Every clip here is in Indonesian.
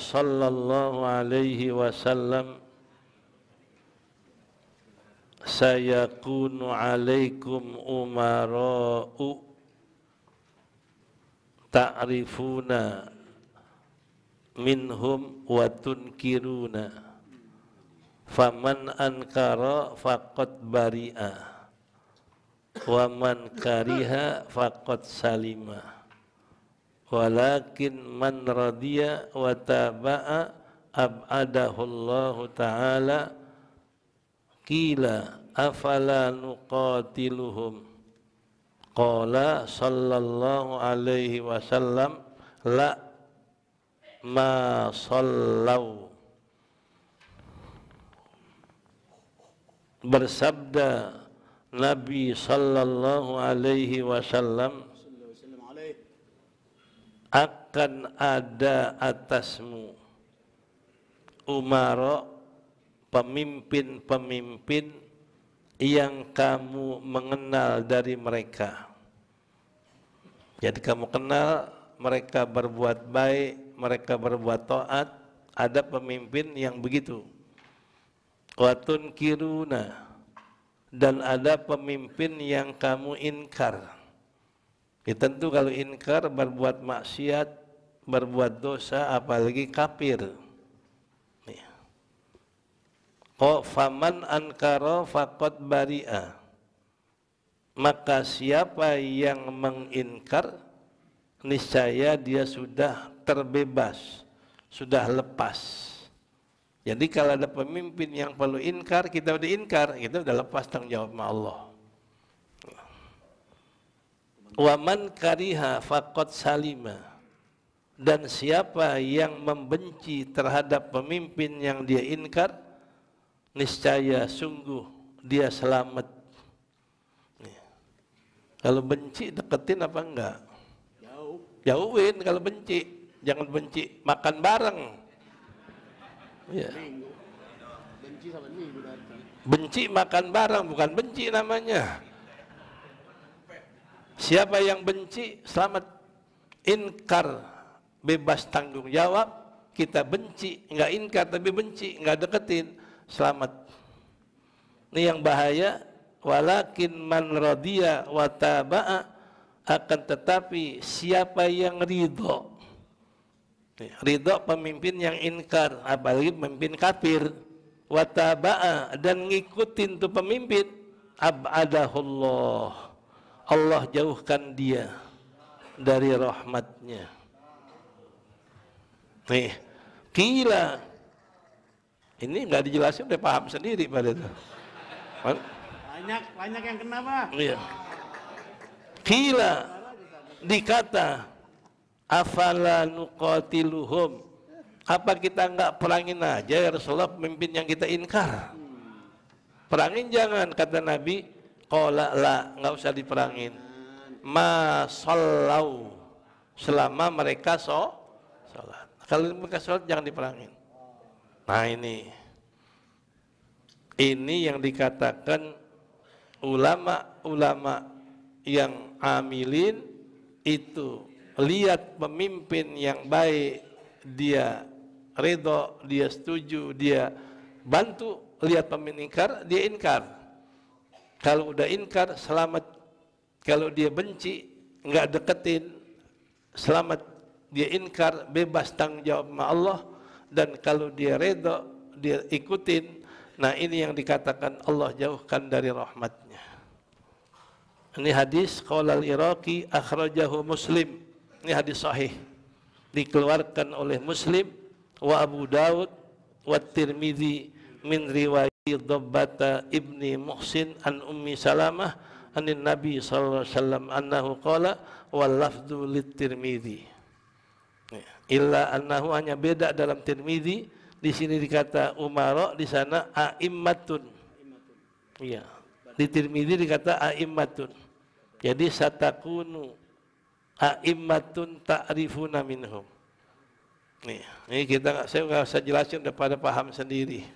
sallallahu alaihi wasallam sayakunu alaikum umara'u ta'rifuna minhum wa tunkiruna faman ankara faqad bari'a wa man kariha faqad salima walakin man radiya wa taba'a ab'adahu Allah taala qila afala nuqatiluhum qala sallallahu alaihi wasallam la ma sallau bersabda Nabi sallallahu alaihi wasallam akan ada atasmu umaro pemimpin-pemimpin yang kamu mengenal dari mereka. Jadi kamu kenal mereka berbuat baik, mereka berbuat taat, ada pemimpin yang begitu. Watun kiruna dan ada pemimpin yang kamu inkar. Ya tentu kalau inkar berbuat maksiat, berbuat dosa apalagi kafir. Kok faman ankara fakot baria. Maka siapa yang menginkar niscaya dia sudah terbebas, sudah lepas. Jadi kalau ada pemimpin yang perlu inkar, kita udah inkar, kita udah lepas tanggung jawab sama Allah. Waman kariha fakot salima. Dan siapa yang membenci terhadap pemimpin yang dia inkar, niscaya sungguh dia selamat. Kalau benci deketin apa enggak? Jauh. Jauhin kalau benci. Jangan benci, makan bareng. Ya. Benci sama ini Benci makan bareng bukan benci namanya. Siapa yang benci, selamat. Inkar, bebas tanggung jawab. Kita benci, enggak inkar tapi benci, enggak deketin, selamat. Ini yang bahaya. Walakin man radia wa taba'a akan tetapi siapa yang ridho. Ridho pemimpin yang inkar, apalagi pemimpin kafir. Wa taba'a dan ngikutin tuh pemimpin abadahullah Allah jauhkan dia dari rahmatnya. Nih, kira Ini nggak dijelasin udah paham sendiri pada itu. Banyak, banyak yang kenapa? Iya. Dikata, afala nuqatiluhum. Apa kita nggak perangin aja ya Rasulullah pemimpin yang kita inkar? Perangin jangan, kata Nabi, Qala la, nggak usah diperangin. Ma sallau selama mereka so salat. Kalau mereka salat jangan diperangin. Nah ini ini yang dikatakan ulama-ulama yang amilin itu lihat pemimpin yang baik dia ridho, dia setuju, dia bantu lihat pemimpin ingkar, dia ingkar. Kalau udah inkar, selamat. Kalau dia benci, nggak deketin, selamat. Dia inkar, bebas tanggung jawab sama Allah. Dan kalau dia reda, dia ikutin. Nah ini yang dikatakan Allah jauhkan dari rahmatnya. Ini hadis Qawlal Iraqi akhrajahu Muslim. Ini hadis sahih. Dikeluarkan oleh Muslim wa Abu Dawud wa Tirmizi, min riwayat Abi ibni Muhsin an Ummi Salamah anin Nabi sallallahu alaihi wasallam annahu qala wal lafdzu litirmidzi ya, illa annahu hanya beda dalam Tirmidzi di sini dikata umara di sana aimmatun iya di Tirmidzi dikata aimmatun jadi satakunu aimmatun ta'rifuna minhum nih ini kita nggak saya nggak usah jelasin daripada paham sendiri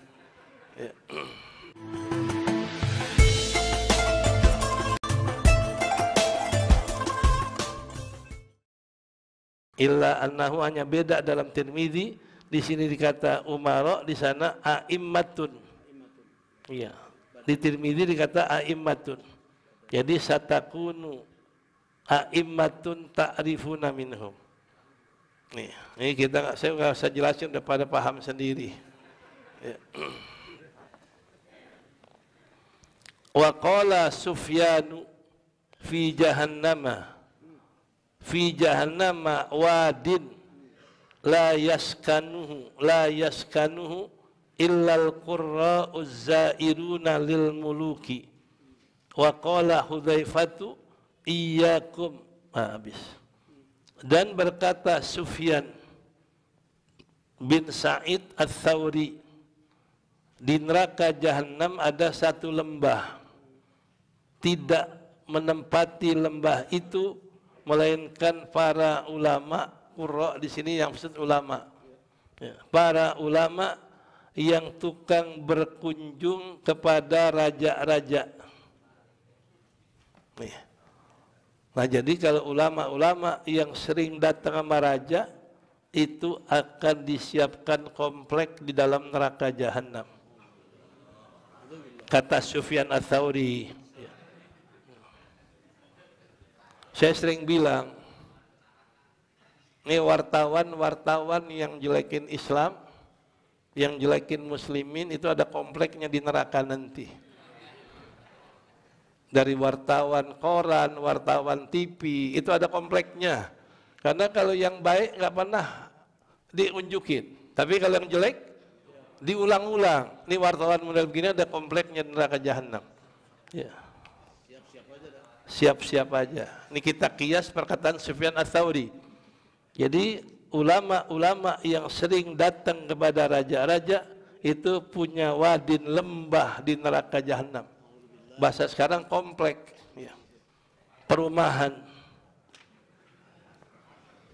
Ya. Illa annahu hanya beda dalam Tirmidzi di sini dikata umaro di sana aimmatun. Iya. Di Tirmidzi dikata aimmatun. Jadi satakunu aimmatun ta'rifuna minhum. Nih, ini kita nggak saya nggak usah jelasin udah pada paham sendiri. Ya. Wa qala Sufyanu fi jahannama fi jahannama wadin la yaskanuhu la yaskanuhu al-qurra uzzairuna lil muluki wa qala hudzaifatu iyyakum nah, habis dan berkata Sufyan bin Sa'id al Thawri, di neraka jahanam ada satu lembah tidak menempati lembah itu melainkan para ulama kuro di sini yang maksud ulama ya, para ulama yang tukang berkunjung kepada raja-raja ya. nah jadi kalau ulama-ulama yang sering datang sama raja itu akan disiapkan komplek di dalam neraka jahanam kata Sufyan Atsauri. Saya sering bilang, ini wartawan-wartawan yang jelekin Islam, yang jelekin muslimin itu ada kompleknya di neraka nanti. Dari wartawan koran, wartawan TV, itu ada kompleknya. Karena kalau yang baik nggak pernah diunjukin. Tapi kalau yang jelek, diulang-ulang. Ini wartawan model begini ada kompleknya neraka jahanam. Ya. Yeah siap-siap aja. Ini kita kias perkataan Sufyan Ats-Tsauri. Jadi ulama-ulama yang sering datang kepada raja-raja itu punya wadin lembah di neraka jahanam. Bahasa sekarang komplek, ya. perumahan.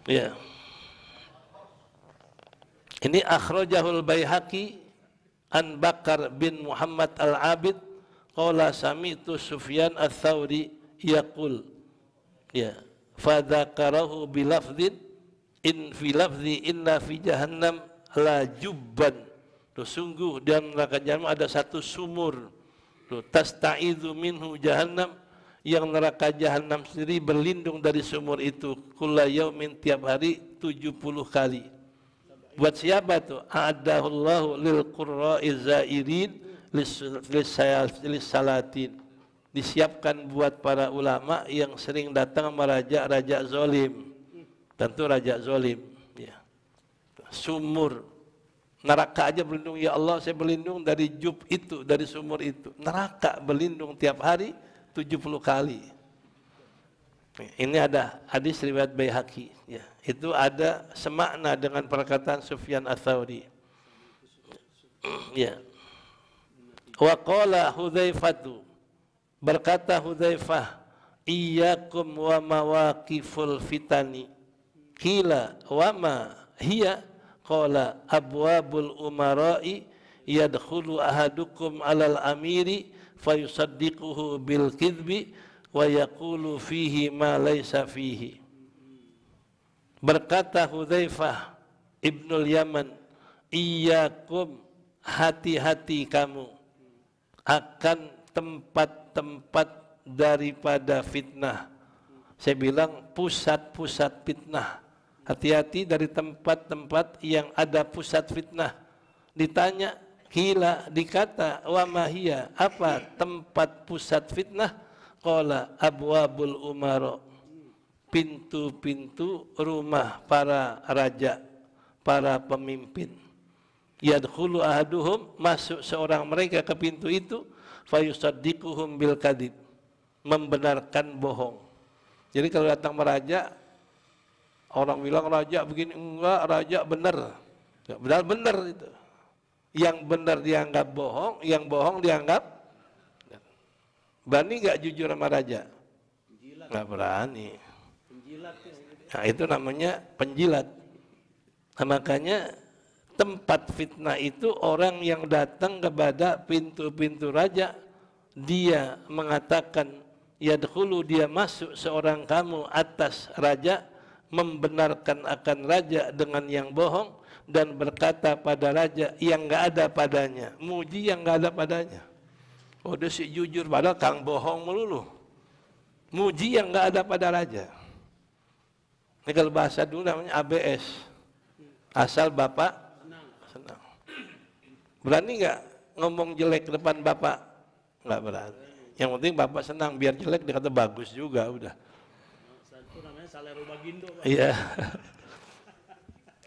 Ya. Ini akhrajahul Baihaqi an Bakar bin Muhammad Al-Abid qala sami'tu Sufyan Ats-Tsauri yaqul ya fadzakarahu bilafdin in fi lafzi inna fi jahannam la jubban Tuh, sungguh dan neraka jahanam ada satu sumur Tuh, tasta'idu minhu jahannam yang neraka jahanam sendiri berlindung dari sumur itu kula yaumin tiap hari 70 kali buat siapa tuh adahullahu lil qurra'i zairin lis salatin disiapkan buat para ulama yang sering datang meraja-raja zolim. Tentu raja zolim. Ya. Sumur. Neraka aja berlindung. Ya Allah saya berlindung dari jub itu, dari sumur itu. Neraka berlindung tiap hari 70 kali. Ini ada hadis riwayat Baihaqi. Ya. Itu ada semakna dengan perkataan Sufyan ats Ya. Wa qala Hudzaifatu Berkata Hudzaifah, "Iyyakum wa mawaqiful fitani." Kila wa ma hiya? Qala abwabul umara'i yadkhulu ahadukum alal amiri fayusaddiquhu bil kidbi wa yaqulu fihi ma laysa fihi. Berkata Hudzaifah Ibnul Yaman, "Iyyakum hati-hati kamu akan tempat-tempat daripada fitnah. Saya bilang pusat-pusat fitnah. Hati-hati dari tempat-tempat yang ada pusat fitnah. Ditanya, kila dikata wa mahia apa tempat pusat fitnah? Qala abwabul umaro pintu-pintu rumah para raja, para pemimpin. Yadkhulu ahaduhum masuk seorang mereka ke pintu itu fayusaddiquhum bil kadib membenarkan bohong jadi kalau datang meraja orang bilang raja begini enggak raja benar ya, benar benar itu yang benar dianggap bohong yang bohong dianggap berani nggak jujur sama raja nggak berani ya. nah, itu namanya penjilat nah, makanya tempat fitnah itu orang yang datang kepada pintu-pintu raja dia mengatakan ya dulu dia masuk seorang kamu atas raja membenarkan akan raja dengan yang bohong dan berkata pada raja yang enggak ada padanya muji yang enggak ada padanya oh dia si jujur padahal kang bohong melulu muji yang enggak ada pada raja ini kalau bahasa dulu namanya ABS asal bapak Berani nggak ngomong jelek ke depan bapak? Nggak berani. Yang penting bapak senang, biar jelek dikata bagus juga udah. Iya.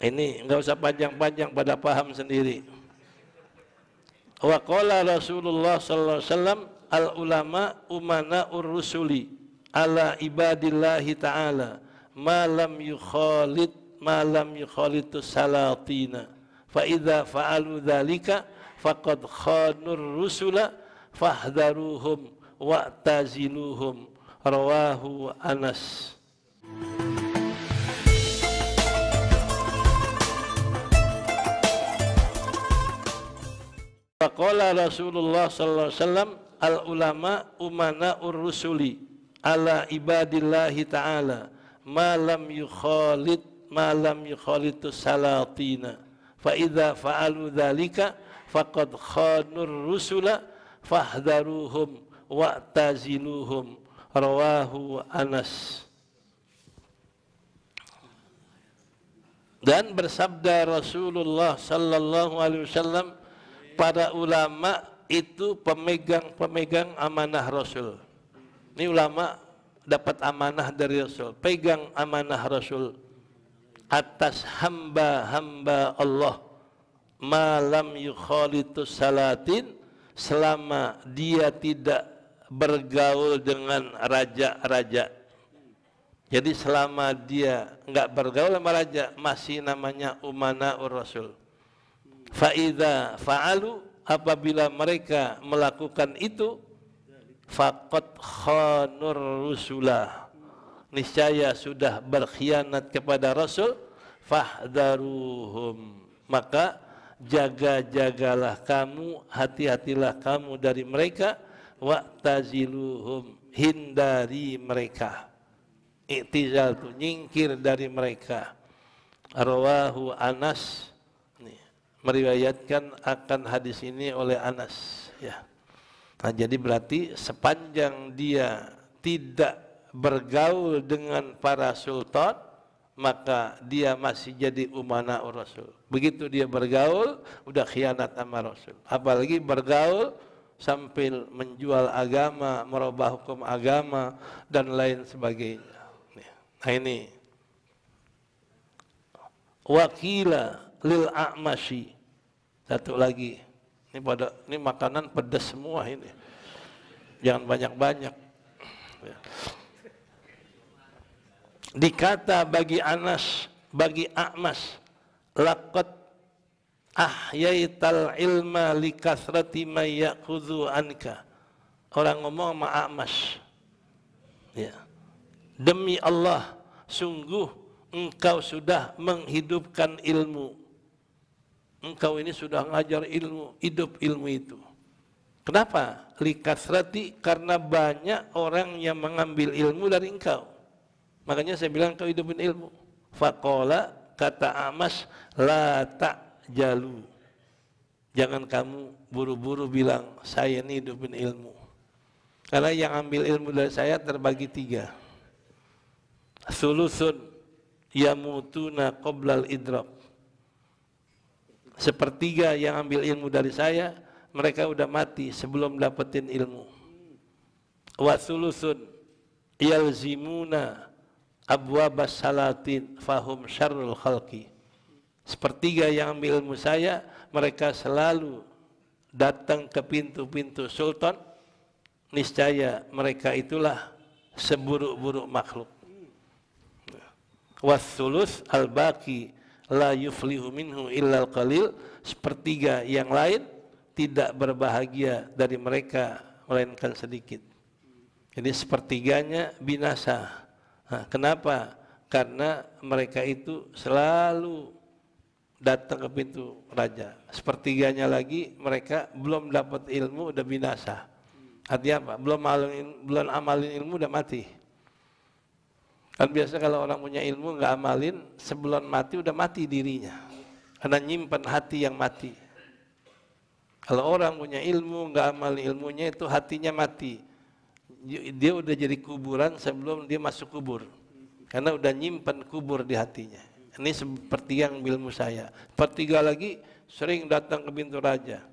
Ini nggak usah panjang-panjang pada paham sendiri. Wakola Rasulullah sallallahu alaihi wasallam al ulama umana urusuli, ala ibadillahi ta'ala malam yukhalid malam yukhalitus salatina faida faalu dzalika faqad khanur rusula fahdharuhum wa taziluhum rawahu Anas Faqala Rasulullah sallallahu alaihi al ulama umana urrusuli ala ibadillahi ta'ala Malam yukhalid malam yukhalid yukhalitus salatina faida faalu dzalika faqad khanur rusula fahdaruhum wa'taziluhum rawahu Anas dan bersabda Rasulullah sallallahu alaihi wasallam para ulama itu pemegang-pemegang amanah Rasul. Ini ulama dapat amanah dari Rasul, pegang amanah Rasul atas hamba-hamba Allah malam yukhalitus salatin selama dia tidak bergaul dengan raja-raja. Jadi selama dia enggak bergaul sama raja masih namanya umana rasul. Faida faalu apabila mereka melakukan itu fakot khanur rusulah niscaya sudah berkhianat kepada rasul fahdaruhum maka jaga-jagalah kamu hati-hatilah kamu dari mereka wa taziluhum hindari mereka itizal itu nyingkir dari mereka rawahu Anas nih, meriwayatkan akan hadis ini oleh Anas ya nah jadi berarti sepanjang dia tidak bergaul dengan para sultan maka dia masih jadi umana Rasul. Begitu dia bergaul, udah khianat sama Rasul. Apalagi bergaul sambil menjual agama, merubah hukum agama, dan lain sebagainya. Ya. Nah ini. Wakila lil a'mashi. Satu lagi. Ini pada ini makanan pedas semua ini. Jangan banyak-banyak. Ya. -banyak dikata bagi Anas bagi Ahmas laqad ahyaital ilma likathrati mayakudu anka orang ngomong sama Ahmas ya demi Allah sungguh engkau sudah menghidupkan ilmu engkau ini sudah ngajar ilmu hidup ilmu itu kenapa likathrati karena banyak orang yang mengambil ilmu dari engkau Makanya saya bilang kau hidupin ilmu. Fakola kata Amas la tak jalu. Jangan kamu buru-buru bilang saya ini hidupin ilmu. Karena yang ambil ilmu dari saya terbagi tiga. Sulusun yamutuna qoblal idrop Sepertiga yang ambil ilmu dari saya, mereka udah mati sebelum dapetin ilmu. Wasulusun yalzimuna abwabas salatin fahum syarrul khalqi. Sepertiga yang ambil ilmu saya, mereka selalu datang ke pintu-pintu sultan, niscaya mereka itulah seburuk-buruk makhluk. Wasulus al Baki la yuflihu minhu illal qalil. Sepertiga yang lain tidak berbahagia dari mereka melainkan sedikit. Jadi sepertiganya binasa. Nah, kenapa? Karena mereka itu selalu datang ke pintu raja. Sepertiganya lagi mereka belum dapat ilmu udah binasa. Artinya apa? Belum amalin, belum amalin ilmu udah mati. Kan biasa kalau orang punya ilmu nggak amalin sebelum mati udah mati dirinya. Karena nyimpan hati yang mati. Kalau orang punya ilmu nggak amalin ilmunya itu hatinya mati dia udah jadi kuburan sebelum dia masuk kubur. Karena udah nyimpan kubur di hatinya. Ini seperti yang ilmu saya. Pertiga lagi sering datang ke pintu raja.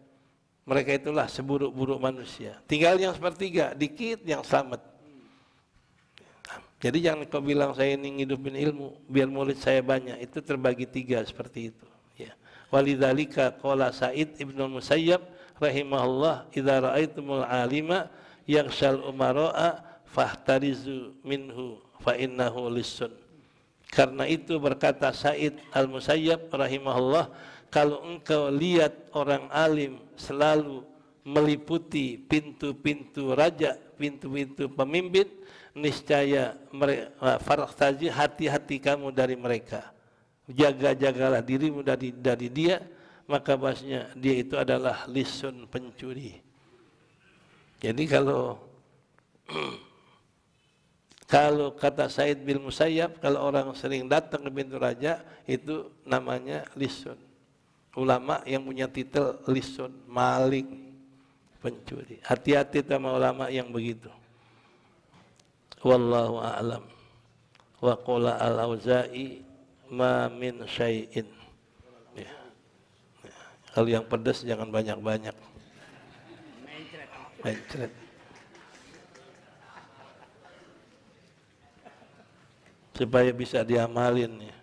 Mereka itulah seburuk-buruk manusia. Tinggal yang sepertiga, dikit yang selamat. Jadi jangan kau bilang saya ini ngidupin ilmu, biar murid saya banyak. Itu terbagi tiga seperti itu. Ya. Walidhalika qala Sa'id ibn Musayyab rahimahullah idza ra'aitumul alima yakshal umaro'a fahtarizu minhu fa innahu Karena itu berkata Said Al-Musayyab rahimahullah, kalau engkau lihat orang alim selalu meliputi pintu-pintu raja, pintu-pintu pemimpin, niscaya ah, faraktaji hati-hati kamu dari mereka. Jaga-jagalah dirimu dari dia, maka bahasnya dia itu adalah lisun pencuri. Jadi kalau kalau kata Said bin Musayyab, kalau orang sering datang ke pintu raja, itu namanya lisun. Ulama yang punya titel lisun, Malik pencuri. Hati-hati sama ulama yang begitu. Wallahu a'lam. Wa qala al-auza'i ma min syai'in. Ya. ya. Kalau yang pedas jangan banyak-banyak supaya bisa diamalin ya.